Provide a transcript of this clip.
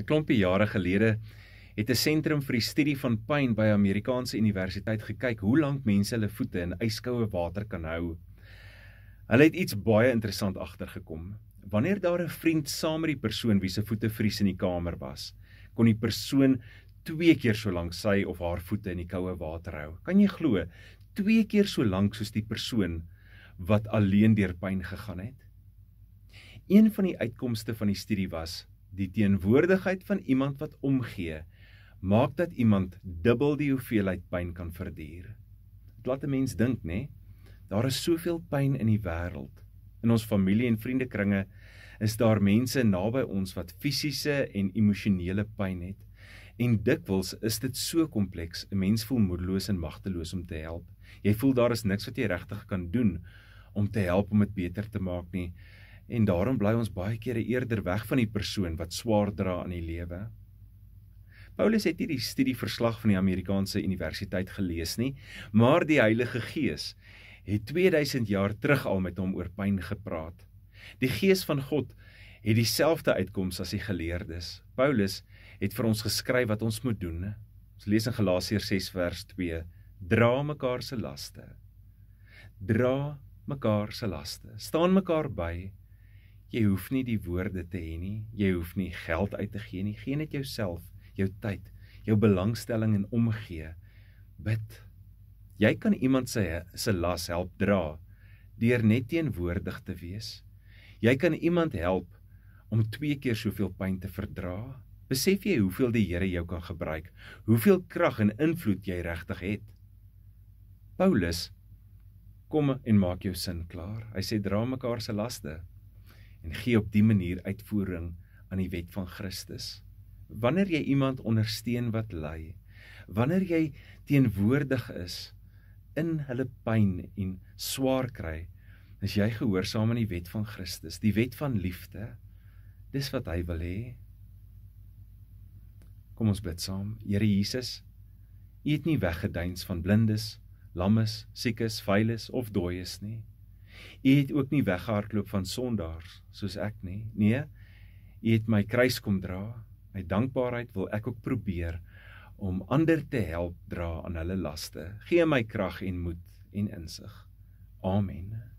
'n klompie jare gelede het 'n sentrum vir die studie van pyn by 'n Amerikaanse universiteit gekyk hoe lank mense hulle voete in ijskoue water kan hou. Hulle het iets baie interessant agtergekom. Wanneer daar 'n vriend saam met die persoon wie se voete vries in die kamer was, kon die persoon twee keer so lank sy of haar voete in die koue water hou. Kan jy glo? Twee keer so lank soos die persoon wat alleen deur pyn gegaan het. Een van die uitkomste van die studie was die teenwoordigheid van iemand wat omgee maak dat iemand dubbel die hoeveelheid pyn kan verduur. Dit laat 'n mens dink, né? Nee? Daar is soveel pyn in die wêreld. In ons familie en vriendekringe is daar mense naby ons wat fisiese en emosionele pyn het. En dikwels is dit so kompleks, 'n mens voel moedeloos en magteloos om te help. Jy voel daar is niks wat jy regtig kan doen om te help om dit beter te maak nie en daarom bly ons baie kere eerder weg van die persoon wat swaar dra aan die lewe. Paulus het hierdie studieverslag van die Amerikaanse universiteit gelees nie, maar die Heilige Gees het 2000 jaar terug al met hom oor pyn gepraat. Die Gees van God het dieselfde uitkoms as die geleerdes. Paulus het vir ons geskryf wat ons moet doen. Ons lees in Galasiërs 6 vers 2: Dra mekaar se laste. Dra mekaar se laste. Staan mekaar by Jy hoef nie die woorde te hê nie. Jy hoef nie geld uit te gee nie. Geen dit jouself, jou tyd, jou belangstelling en omgee. Bid. Jy kan iemand se se las help dra deur net teenwoordig te wees. Jy kan iemand help om twee keer soveel pyn te verdra. Besef jy hoeveel die Here jou kan gebruik? Hoeveel krag en invloed jy regtig het? Paulus kom en maak jou sin klaar. Hy sê dra mekaar se laste en gee op die manier uitvoering aan die wet van Christus. Wanneer jy iemand ondersteun wat ly, wanneer jy teenwoordig is in hulle pyn en swaar kry, is jy gehoorsaam aan die wet van Christus, die wet van liefde. Dis wat hy wil hê. Kom ons bid saam. Here Jesus, U het nie weggeduins van blindes, lammes, siekes, veiles of dooies nie. U het ook nie weggehardloop van sondaars soos ek nie. Nee. U het my kruis kom dra. My dankbaarheid wil ek ook probeer om ander te help dra aan hulle laste. Gee my krag en moed en insig. Amen.